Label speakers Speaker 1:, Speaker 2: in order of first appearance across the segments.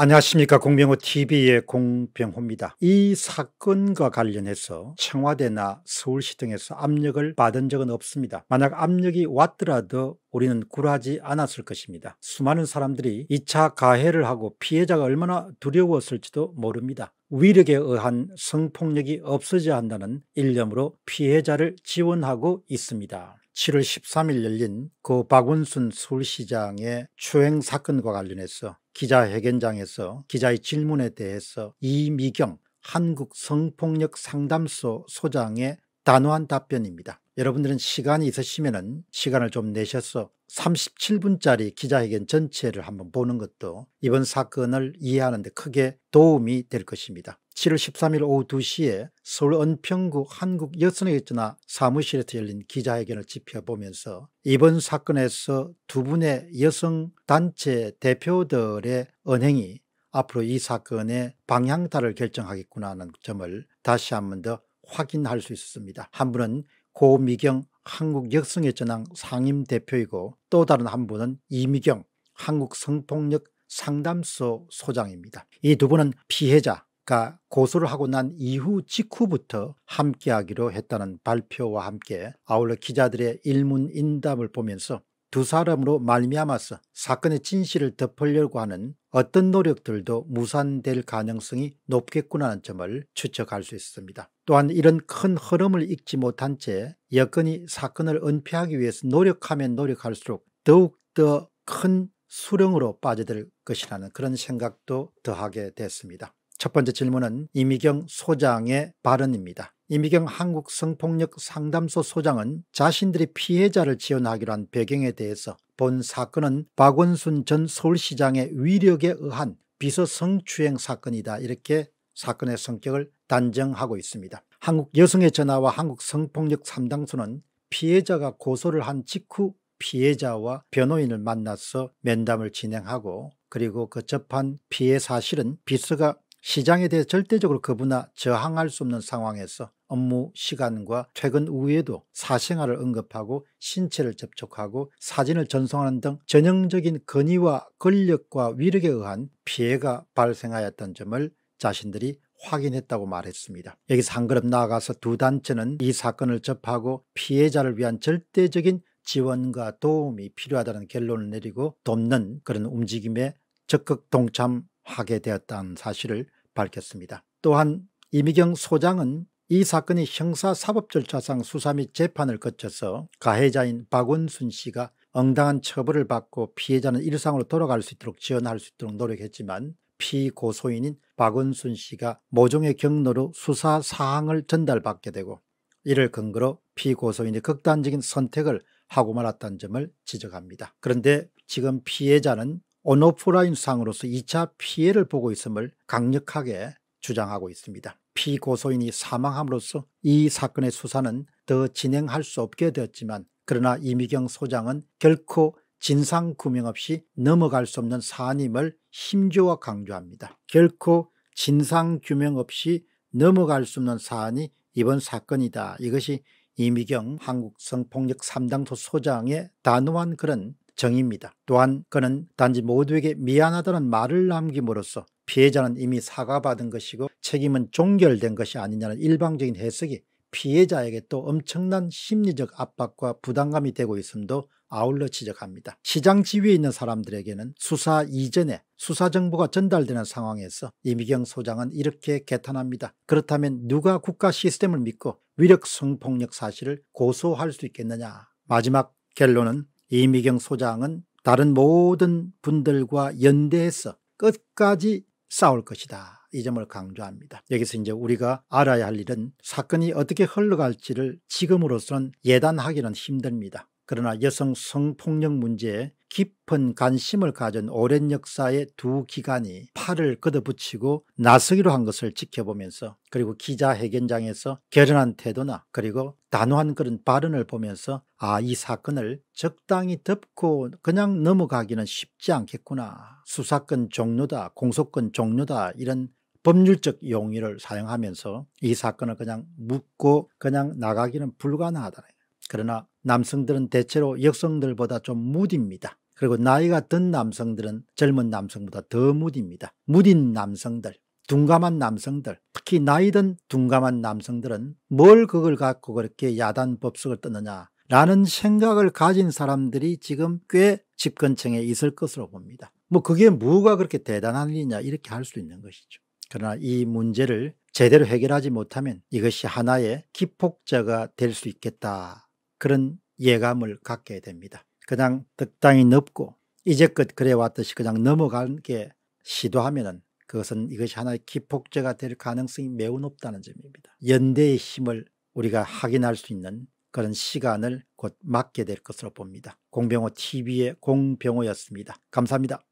Speaker 1: 안녕하십니까 공병호TV의 공병호입니다. 이 사건과 관련해서 청와대나 서울시 등에서 압력을 받은 적은 없습니다. 만약 압력이 왔더라도 우리는 굴하지 않았을 것입니다. 수많은 사람들이 2차 가해를 하고 피해자가 얼마나 두려웠을지도 모릅니다. 위력에 의한 성폭력이 없어져야 한다는 일념으로 피해자를 지원하고 있습니다. 7월 13일 열린 그 박원순 서울시장의 추행 사건과 관련해서 기자회견장에서 기자의 질문에 대해서 이미경 한국성폭력 상담소 소장의 단호한 답변입니다. 여러분들은 시간이 있으시면 시간을 좀 내셔서 37분짜리 기자회견 전체를 한번 보는 것도 이번 사건을 이해하는 데 크게 도움이 될 것입니다. 7월 13일 오후 2시에 서울 은평구 한국여성의전화 사무실에서 열린 기자회견을 지켜보면서 이번 사건에서 두 분의 여성단체 대표들의 언행이 앞으로 이 사건의 방향타를 결정하겠구나 하는 점을 다시 한 번 더 확인할 수 있었습니다. 한 분은 고미경 한국여성회전항 상임대표이고 또 다른 한 분은 이미경 한국성폭력 상담소 소장입니다. 이 두 분은 피해자 그러니까 고소를 하고 난 이후 직후부터 함께하기로 했다는 발표와 함께 아울러 기자들의 일문인답을 보면서 두 사람으로 말미암아서 사건의 진실을 덮으려고 하는 어떤 노력들도 무산될 가능성이 높겠구나는 점을 추측할 수 있습니다. 또한 이런 큰 흐름을 읽지 못한 채 여건이 사건을 은폐하기 위해서 노력하면 노력할수록 더욱더 큰수령으로 빠져들 것이라는 그런 생각도 더하게 됐습니다. 첫 번째 질문은 이미경 소장의 발언입니다. 이미경 한국성폭력 상담소 소장은 자신들이 피해자를 지원하기로 한 배경에 대해서 본 사건은 박원순 전 서울시장의 위력에 의한 비서성추행 사건이다 이렇게 사건의 성격을 단정하고 있습니다. 한국 여성의 전화와 한국 성폭력 상당수는 피해자가 고소를 한 직후 피해자와 변호인을 만나서 면담을 진행하고 그리고 그 접한 피해 사실은 비서가 시장에 대해 절대적으로 거부나 저항할 수 없는 상황에서 업무 시간과 퇴근 후에도 사생활을 언급하고 신체를 접촉하고 사진을 전송하는 등 전형적인 건의와 권력과 위력에 의한 피해가 발생하였던 점을 자신들이 확인했다고 말했습니다. 여기서 한 걸음 나아가서 두 단체는 이 사건을 접하고 피해자를 위한 절대적인 지원과 도움이 필요하다는 결론을 내리고 돕는 그런 움직임에 적극 동참 하게 되었다는 사실을 밝혔습니다. 또한 이미경 소장은 이 사건이 형사사법절차상 수사 및 재판을 거쳐서 가해자인 박원순 씨가 엉당한 처벌을 받고 피해자는 일상으로 돌아갈 수 있도록 지원할 수 있도록 노력했지만 피고소인인 박원순 씨가 모종의 경로로 수사 사항을 전달받게 되고 이를 근거로 피고소인이 극단적인 선택을 하고 말았다는 점을 지적합니다. 그런데 지금 피해자는 온오프라인 상으로서 2차 피해를 보고 있음을 강력하게 주장하고 있습니다. 피고소인이 사망함으로써 이 사건의 수사는 더 진행할 수 없게 되었지만 그러나 이미경 소장은 결코 진상구명 없이 넘어갈 수 없는 사안임을 힘주어 강조합니다. 결코 진상규명 없이 넘어갈 수 없는 사안이 이번 사건이다. 이것이 이미경 한국성폭력 3당소 소장의 단호한 그런 정입니다 또한 그는 단지 모두에게 미안하다는 말을 남김으로써 피해자는 이미 사과받은 것이고 책임은 종결된 것이 아니냐는 일방적인 해석이 피해자에게 또 엄청난 심리적 압박과 부담감이 되고 있음도 아울러 지적합니다. 시장 지위에 있는 사람들에게는 수사 이전에 수사 정보가 전달되는 상황에서 이미경 소장은 이렇게 개탄합니다. 그렇다면 누가 국가 시스템을 믿고 위력 성폭력 사실을 고소할 수 있겠느냐. 마지막 결론은 이미경 소장은 다른 모든 분들과 연대해서 끝까지 싸울 것이다. 이 점을 강조합니다. 여기서 이제 우리가 알아야 할 일은 사건이 어떻게 흘러갈지를 지금으로서는 예단하기는 힘듭니다. 그러나 여성 성폭력 문제에 깊은 관심을 가진 오랜 역사의 두 기관이 팔을 걷어붙이고 나서기로 한 것을 지켜보면서 그리고 기자회견장에서 결연한 태도나 그리고 단호한 그런 발언을 보면서 아 이 사건을 적당히 덮고 그냥 넘어가기는 쉽지 않겠구나 수사권 종료다 공소권 종료다 이런 법률적 용의를 사용하면서 이 사건을 그냥 묻고 그냥 나가기는 불가능하다 그러나 남성들은 대체로 여성들보다 좀 무딥니다. 그리고 나이가 든 남성들은 젊은 남성보다 더 무딥니다. 무딘 남성들, 둔감한 남성들, 특히 나이든 둔감한 남성들은 뭘 그걸 갖고 그렇게 야단 법석을 떠느냐 라는 생각을 가진 사람들이 지금 꽤집근층에 있을 것으로 봅니다. 뭐 그게 뭐가 그렇게 대단한 일이냐 이렇게 할 수 있는 것이죠. 그러나 이 문제를 제대로 해결하지 못하면 이것이 하나의 기폭자가될 수 있겠다 그런 예감을 갖게 됩니다. 그냥 적당히 넓고 이제껏 그래왔듯이 그냥 넘어가게 시도하면은 그것은 이것이 하나의 기폭제가 될 가능성이 매우 높다는 점입니다. 연대의 힘을 우리가 확인할 수 있는 그런 시간을 곧 맞게 될 것으로 봅니다. 공병호 TV의 공병호였습니다. 감사합니다.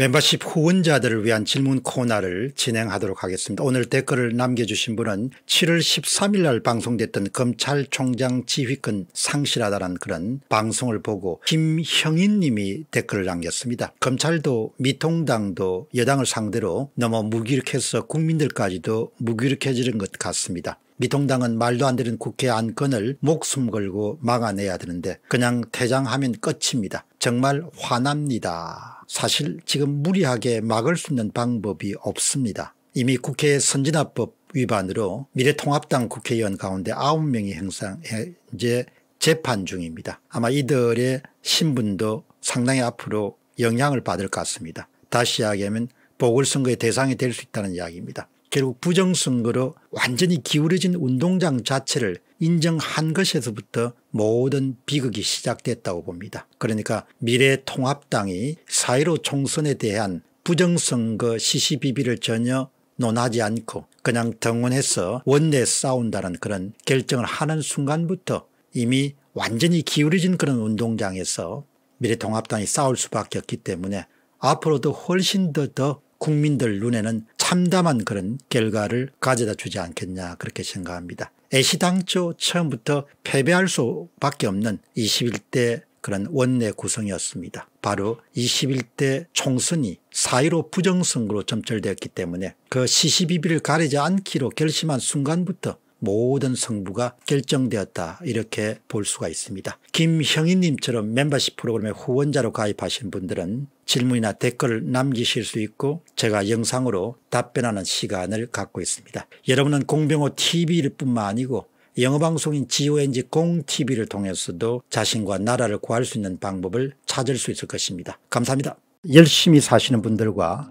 Speaker 1: 멤버십 후원자들을 위한 질문 코너를 진행하도록 하겠습니다. 오늘 댓글을 남겨주신 분은 7월 13일 날 방송됐던 검찰총장 지휘권 상실하다는 그런 방송을 보고 김형인 님이 댓글을 남겼습니다. 검찰도 미통당도 여당을 상대로 너무 무기력해서 국민들까지도 무기력해지는 것 같습니다. 미통당은 말도 안 되는 국회 안건을 목숨 걸고 막아내야 되는데 그냥 퇴장하면 끝입니다. 정말 화납니다. 사실 지금 무리하게 막을 수 있는 방법이 없습니다. 이미 국회 선진화법 위반으로 미래통합당 국회의원 가운데 9명이 행상 현제 재판 중입니다. 아마 이들의 신분도 상당히 앞으로 영향을 받을 것 같습니다. 다시 이야기하면 보궐선거의 대상이 될 수 있다는 이야기입니다. 결국 부정선거로 완전히 기울어진 운동장 자체를 인정한 것에서부터 모든 비극이 시작됐다고 봅니다. 그러니까 미래통합당이 사회로 총선에 대한 부정선거 시시비비를 전혀 논하지 않고 그냥 등원해서 원내 싸운다는 그런 결정을 하는 순간부터 이미 완전히 기울어진 그런 운동장에서 미래통합당이 싸울 수밖에 없기 때문에 앞으로도 훨씬 더더 더 국민들 눈에는 참담한 그런 결과를 가져다 주지 않겠냐 그렇게 생각합니다. 애시당초 처음부터 패배할 수밖에 없는 21대 그런 원내 구성이었습니다. 바로 21대 총선이 4.15 부정선거로 점철되었기 때문에 그 시시비비를 가리지 않기로 결심한 순간부터 모든 승부가 결정되었다 이렇게 볼 수가 있습니다. 김형희님처럼 멤버십 프로그램의 후원자로 가입하신 분들은 질문이나 댓글을 남기실 수 있고 제가 영상으로 답변하는 시간을 갖고 있습니다. 여러분은 공병호 TV일 뿐만 아니고 영어방송인 GONG 공TV를 통해서도 자신과 나라를 구할 수 있는 방법을 찾을 수 있을 것입니다. 감사합니다. 열심히 사시는 분들과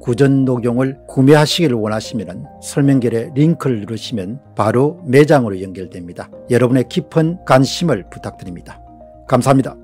Speaker 1: 구전녹용을 구매하시기를 원하시면 설명글에 링크를 누르시면 바로 매장으로 연결됩니다. 여러분의 깊은 관심을 부탁드립니다. 감사합니다.